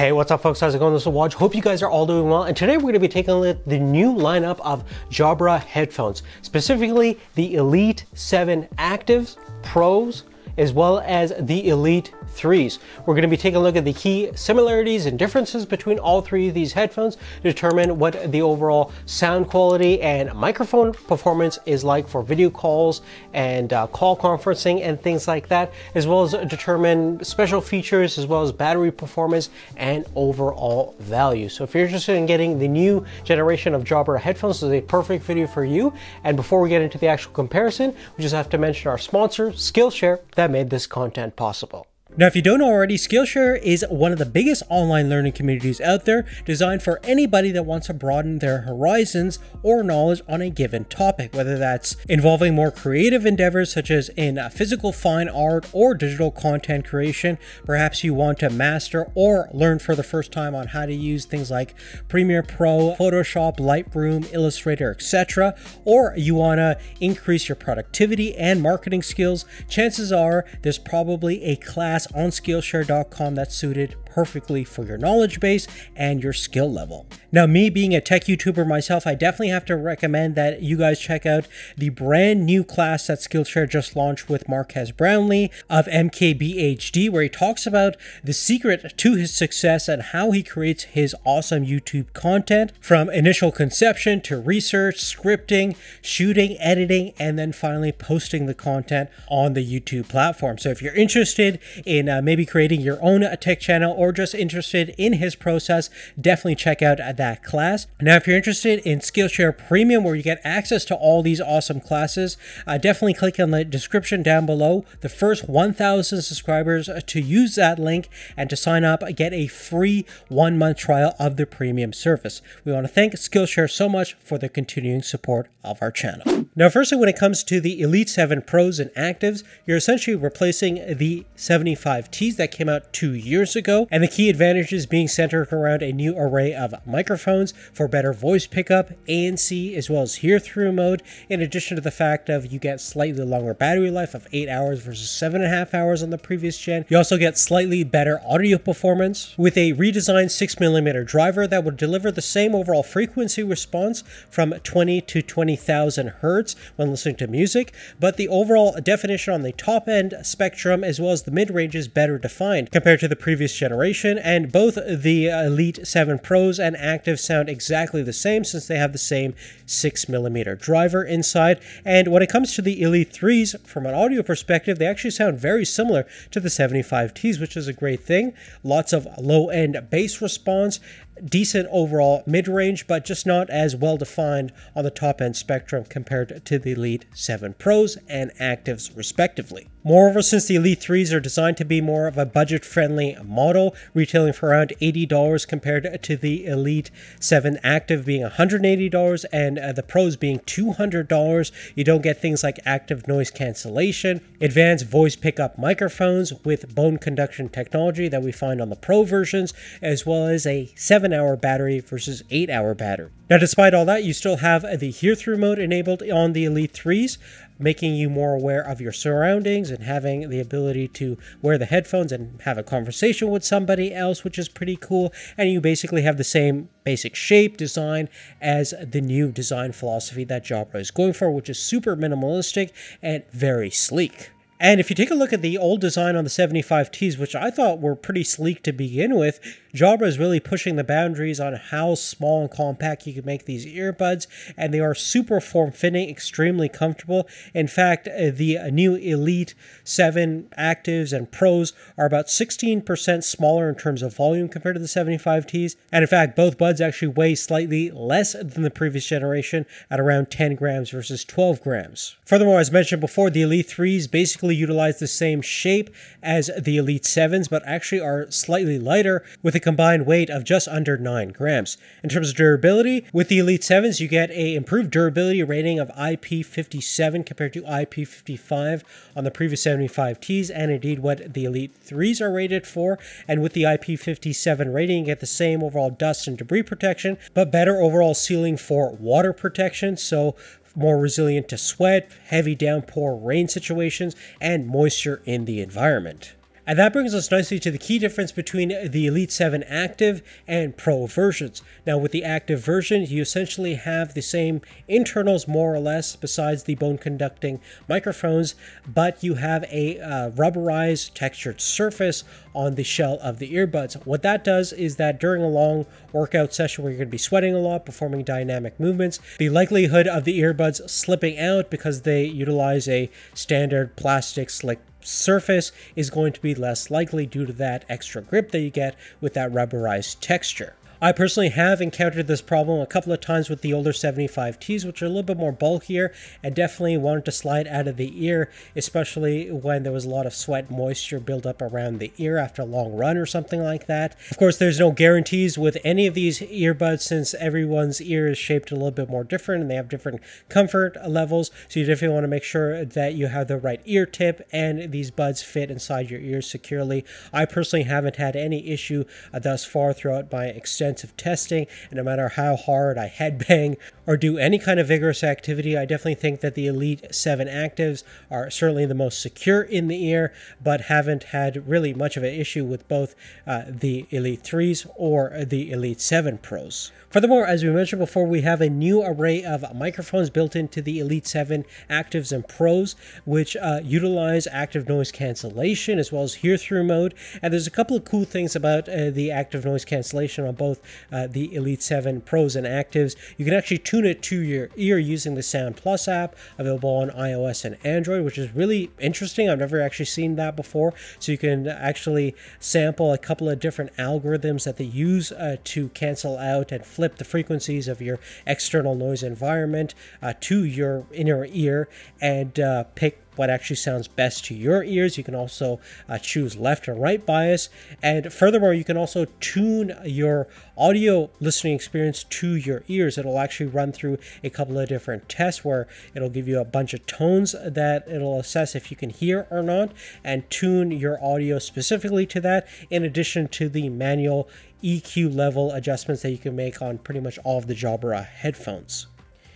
Hey, what's up folks? How's it going? This is Watch. Hope you guys are all doing well. And today we're going to be taking a look at the new lineup of Jabra headphones, specifically the Elite 7 Actives, Pros, as well as the Elite threes. We're going to be taking a look at the key similarities and differences between all three of these headphones to determine what the overall sound quality and microphone performance is like for video calls and uh, call conferencing and things like that, as well as determine special features as well as battery performance and overall value. So if you're interested in getting the new generation of Jabra headphones, this is a perfect video for you. And before we get into the actual comparison, we just have to mention our sponsor, Skillshare, that made this content possible. Now, if you don't already, Skillshare is one of the biggest online learning communities out there designed for anybody that wants to broaden their horizons or knowledge on a given topic, whether that's involving more creative endeavors such as in uh, physical fine art or digital content creation. Perhaps you want to master or learn for the first time on how to use things like Premiere Pro, Photoshop, Lightroom, Illustrator, etc. Or you want to increase your productivity and marketing skills. Chances are there's probably a class class on Skillshare.com that's suited perfectly for your knowledge base and your skill level. Now, me being a tech YouTuber myself, I definitely have to recommend that you guys check out the brand new class that Skillshare just launched with Marquez Brownlee of MKBHD, where he talks about the secret to his success and how he creates his awesome YouTube content from initial conception to research, scripting, shooting, editing, and then finally posting the content on the YouTube platform. So if you're interested in uh, maybe creating your own uh, tech channel or just interested in his process, definitely check out that class. Now, if you're interested in Skillshare Premium, where you get access to all these awesome classes, uh, definitely click on the description down below. The first 1,000 subscribers uh, to use that link and to sign up, get a free one month trial of the premium service. We want to thank Skillshare so much for the continuing support of our channel. Now, firstly, when it comes to the Elite 7 Pros and Actives, you're essentially replacing the 75Ts that came out two years ago and the key advantages being centered around a new array of microphones for better voice pickup, ANC, as well as hear-through mode, in addition to the fact of you get slightly longer battery life of 8 hours versus 7.5 hours on the previous gen. You also get slightly better audio performance with a redesigned 6mm driver that will deliver the same overall frequency response from 20 to 20,000 hertz when listening to music, but the overall definition on the top end spectrum as well as the mid range is better defined compared to the previous generation generation, and both the Elite 7 Pros and Active sound exactly the same since they have the same 6mm driver inside. And when it comes to the Elite 3s, from an audio perspective, they actually sound very similar to the 75Ts, which is a great thing. Lots of low-end bass response, decent overall mid range, but just not as well defined on the top end spectrum compared to the Elite 7 Pros and Actives, respectively. Moreover, since the Elite 3s are designed to be more of a budget friendly model, retailing for around $80 compared to the Elite 7 Active being $180 and uh, the Pros being $200, you don't get things like active noise cancellation, advanced voice pickup microphones with bone conduction technology that we find on the Pro versions, as well as a 7 7 hour battery versus 8 hour battery. Now, despite all that, you still have the hear through mode enabled on the Elite 3s, making you more aware of your surroundings and having the ability to wear the headphones and have a conversation with somebody else, which is pretty cool. And you basically have the same basic shape design as the new design philosophy that Jabra is going for, which is super minimalistic and very sleek. And if you take a look at the old design on the 75Ts, which I thought were pretty sleek to begin with, Jabra is really pushing the boundaries on how small and compact you can make these earbuds, and they are super form fitting, extremely comfortable. In fact, uh, the new Elite 7 Actives and Pros are about 16% smaller in terms of volume compared to the 75Ts, and in fact, both buds actually weigh slightly less than the previous generation at around 10 grams versus 12 grams. Furthermore, as mentioned before, the Elite 3s basically utilize the same shape as the Elite 7s, but actually are slightly lighter with a a combined weight of just under 9 grams. In terms of durability, with the Elite 7s, you get a improved durability rating of IP57 compared to IP55 on the previous 75Ts, and indeed what the Elite 3s are rated for. And with the IP57 rating, you get the same overall dust and debris protection, but better overall sealing for water protection. So more resilient to sweat, heavy downpour rain situations, and moisture in the environment. And that brings us nicely to the key difference between the Elite 7 Active and Pro versions. Now with the Active version, you essentially have the same internals more or less besides the bone conducting microphones, but you have a uh, rubberized textured surface on the shell of the earbuds. What that does is that during a long workout session where you're going to be sweating a lot, performing dynamic movements, the likelihood of the earbuds slipping out because they utilize a standard plastic slick surface is going to be less likely due to that extra grip that you get with that rubberized texture. I personally have encountered this problem a couple of times with the older 75Ts, which are a little bit more bulkier and definitely wanted to slide out of the ear, especially when there was a lot of sweat moisture buildup around the ear after a long run or something like that. Of course, there's no guarantees with any of these earbuds since everyone's ear is shaped a little bit more different and they have different comfort levels. So you definitely want to make sure that you have the right ear tip and these buds fit inside your ears securely. I personally haven't had any issue uh, thus far throughout my extensive intensive testing, and no matter how hard I headbang or do any kind of vigorous activity, I definitely think that the Elite 7 Actives are certainly the most secure in the ear, but haven't had really much of an issue with both uh, the Elite 3s or the Elite 7 Pros. Furthermore, as we mentioned before, we have a new array of microphones built into the Elite 7 Actives and Pros, which uh, utilize active noise cancellation as well as hear-through mode. And there's a couple of cool things about uh, the active noise cancellation on both uh, the Elite 7 Pros and Actives. You can actually tune it to your ear using the Sound Plus app, available on iOS and Android, which is really interesting. I've never actually seen that before. So you can actually sample a couple of different algorithms that they use uh, to cancel out and flip the frequencies of your external noise environment uh, to your inner ear and uh, pick what actually sounds best to your ears. You can also uh, choose left or right bias. And furthermore, you can also tune your audio listening experience to your ears. It'll actually run through a couple of different tests where it'll give you a bunch of tones that it'll assess if you can hear or not and tune your audio specifically to that, in addition to the manual EQ level adjustments that you can make on pretty much all of the Jabra headphones.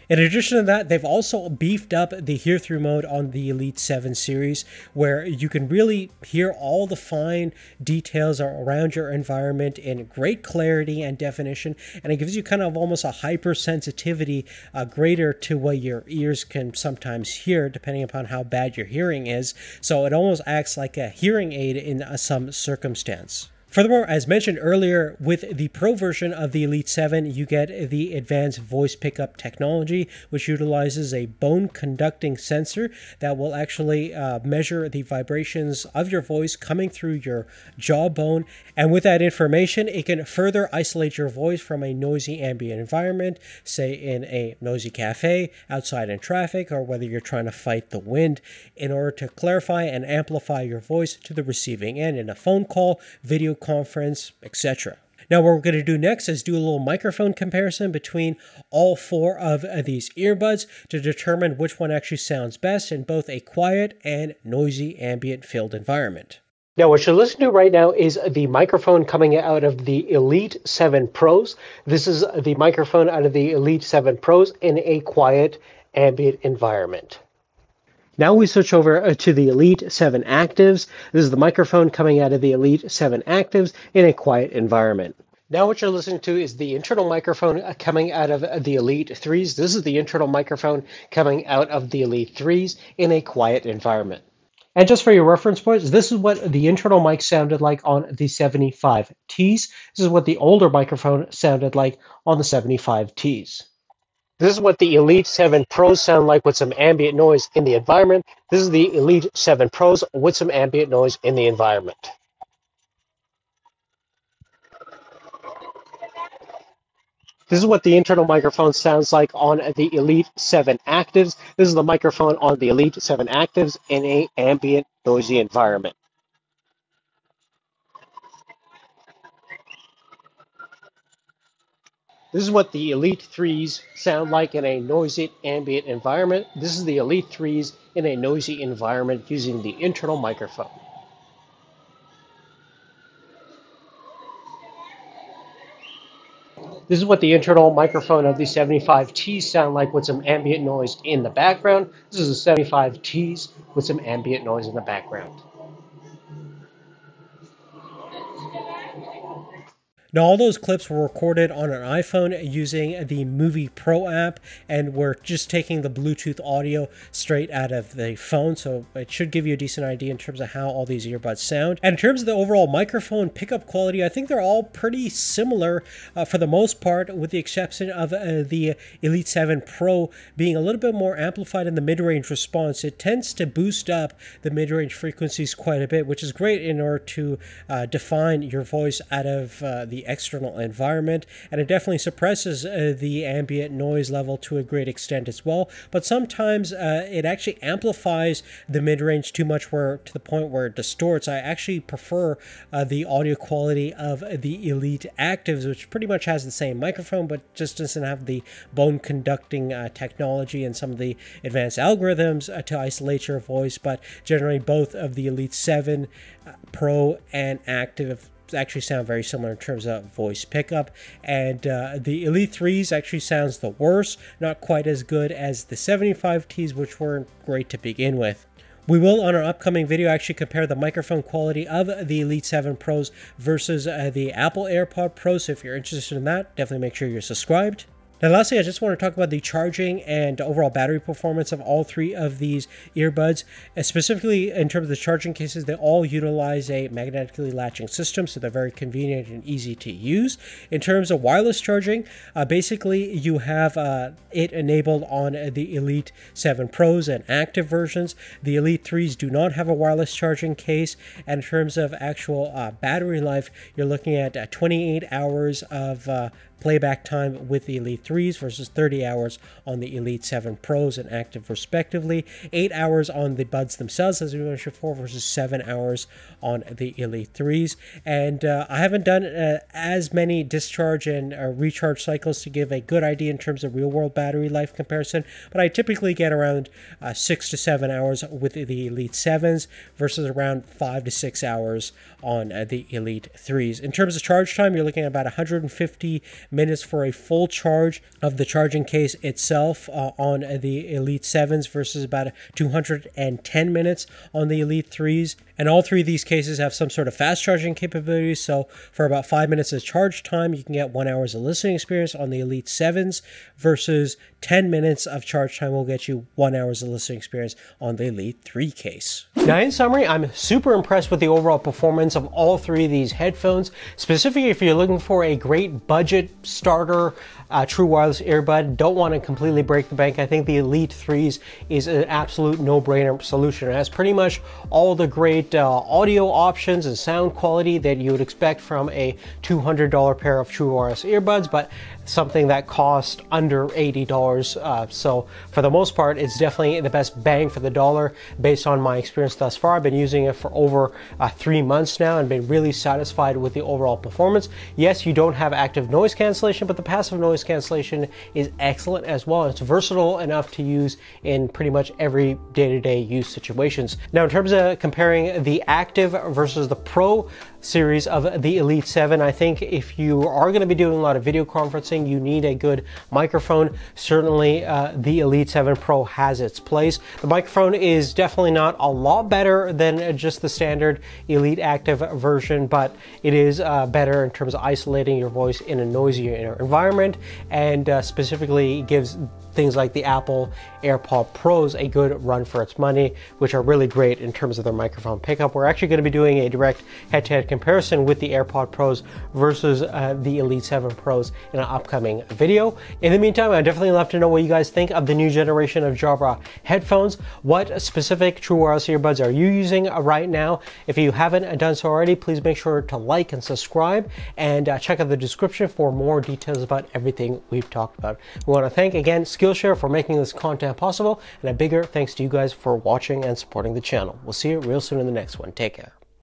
In addition to that, they've also beefed up the hear through mode on the Elite 7 series, where you can really hear all the fine details around your environment in great clarity and definition, and it gives you kind of almost a hypersensitivity uh, greater to what your ears can sometimes hear, depending upon how bad your hearing is. So it almost acts like a hearing aid in uh, some circumstance. Furthermore, as mentioned earlier, with the Pro version of the Elite 7, you get the advanced voice pickup technology, which utilizes a bone conducting sensor that will actually uh, measure the vibrations of your voice coming through your jawbone. And with that information, it can further isolate your voice from a noisy ambient environment, say in a noisy cafe, outside in traffic, or whether you're trying to fight the wind, in order to clarify and amplify your voice to the receiving end in a phone call, video conference, etc. Now, what we're going to do next is do a little microphone comparison between all four of uh, these earbuds to determine which one actually sounds best in both a quiet and noisy ambient filled environment. Now, what you're listening to right now is the microphone coming out of the Elite 7 Pros. This is the microphone out of the Elite 7 Pros in a quiet ambient environment. Now we switch over uh, to the Elite 7 Actives. This is the microphone coming out of the Elite 7 Actives in a quiet environment. Now what you're listening to is the internal microphone uh, coming out of uh, the Elite 3s. This is the internal microphone coming out of the Elite 3s in a quiet environment. And just for your reference points, this is what the internal mic sounded like on the 75Ts. This is what the older microphone sounded like on the 75Ts. This is what the Elite 7 Pros sound like with some ambient noise in the environment. This is the Elite 7 Pros with some ambient noise in the environment. This is what the internal microphone sounds like on the Elite 7 Actives. This is the microphone on the Elite 7 Actives in a ambient noisy environment. This is what the Elite 3s sound like in a noisy ambient environment. This is the Elite 3s in a noisy environment using the internal microphone. This is what the internal microphone of the 75T sound like with some ambient noise in the background. This is the 75Ts with some ambient noise in the background. Now, all those clips were recorded on an iPhone using the Movie Pro app, and we're just taking the Bluetooth audio straight out of the phone, so it should give you a decent idea in terms of how all these earbuds sound. And in terms of the overall microphone pickup quality, I think they're all pretty similar uh, for the most part, with the exception of uh, the Elite 7 Pro being a little bit more amplified in the mid-range response. It tends to boost up the mid-range frequencies quite a bit, which is great in order to uh, define your voice out of uh, the external environment, and it definitely suppresses uh, the ambient noise level to a great extent as well. But sometimes uh, it actually amplifies the mid range too much, where to the point where it distorts. I actually prefer uh, the audio quality of the Elite Actives, which pretty much has the same microphone, but just doesn't have the bone conducting uh, technology and some of the advanced algorithms uh, to isolate your voice. But generally, both of the Elite 7 uh, Pro and Active actually sound very similar in terms of voice pickup. And uh, the Elite 3s actually sounds the worst, not quite as good as the 75Ts, which weren't great to begin with. We will, on our upcoming video, actually compare the microphone quality of the Elite 7 Pros versus uh, the Apple AirPod Pro. So if you're interested in that, definitely make sure you're subscribed. Now lastly, I just want to talk about the charging and overall battery performance of all three of these earbuds. And specifically in terms of the charging cases, they all utilize a magnetically latching system, so they're very convenient and easy to use. In terms of wireless charging, uh, basically you have uh, it enabled on the Elite 7 Pros and active versions. The Elite 3s do not have a wireless charging case. And in terms of actual uh, battery life, you're looking at uh, 28 hours of uh, playback time with the Elite 3 3s versus 30 hours on the Elite 7 Pros and Active respectively, 8 hours on the Buds themselves as we mentioned before versus 7 hours on the Elite 3s. And uh, I haven't done uh, as many discharge and uh, recharge cycles to give a good idea in terms of real world battery life comparison, but I typically get around uh, 6 to 7 hours with the Elite 7s versus around 5 to 6 hours on uh, the Elite 3s. In terms of charge time, you're looking at about 150 minutes for a full charge charge of the charging case itself uh, on the Elite 7s versus about 210 minutes on the Elite 3s. And all three of these cases have some sort of fast charging capability. So for about five minutes of charge time, you can get one hour's of listening experience on the Elite 7s versus 10 minutes of charge time will get you one hour's of listening experience on the Elite 3 case. Now in summary, I'm super impressed with the overall performance of all three of these headphones. Specifically if you're looking for a great budget starter uh, true wireless earbud, don't want to completely break the bank, I think the Elite 3s is an absolute no-brainer solution. It has pretty much all the great uh, audio options and sound quality that you would expect from a $200 pair of true wireless earbuds, but something that cost under $80. Uh, so for the most part, it's definitely the best bang for the dollar based on my experience thus far. I've been using it for over uh, three months now and been really satisfied with the overall performance. Yes, you don't have active noise cancellation, but the passive noise cancellation is excellent as well. It's versatile enough to use in pretty much every day-to-day -day use situations. Now, in terms of comparing the active versus the pro, series of the Elite 7. I think if you are going to be doing a lot of video conferencing, you need a good microphone. Certainly, uh, the Elite 7 Pro has its place. The microphone is definitely not a lot better than just the standard Elite Active version, but it is uh, better in terms of isolating your voice in a noisier environment and uh, specifically gives things like the Apple AirPod Pros a good run for its money, which are really great in terms of their microphone pickup. We're actually going to be doing a direct head-to-head comparison with the AirPod Pros versus uh, the Elite 7 Pros in an upcoming video. In the meantime, I'd definitely love to know what you guys think of the new generation of Jabra headphones. What specific true wireless earbuds are you using right now? If you haven't done so already, please make sure to like and subscribe and uh, check out the description for more details about everything we've talked about. We want to thank again Skip Skillshare for making this content possible, and a bigger thanks to you guys for watching and supporting the channel. We'll see you real soon in the next one. Take care.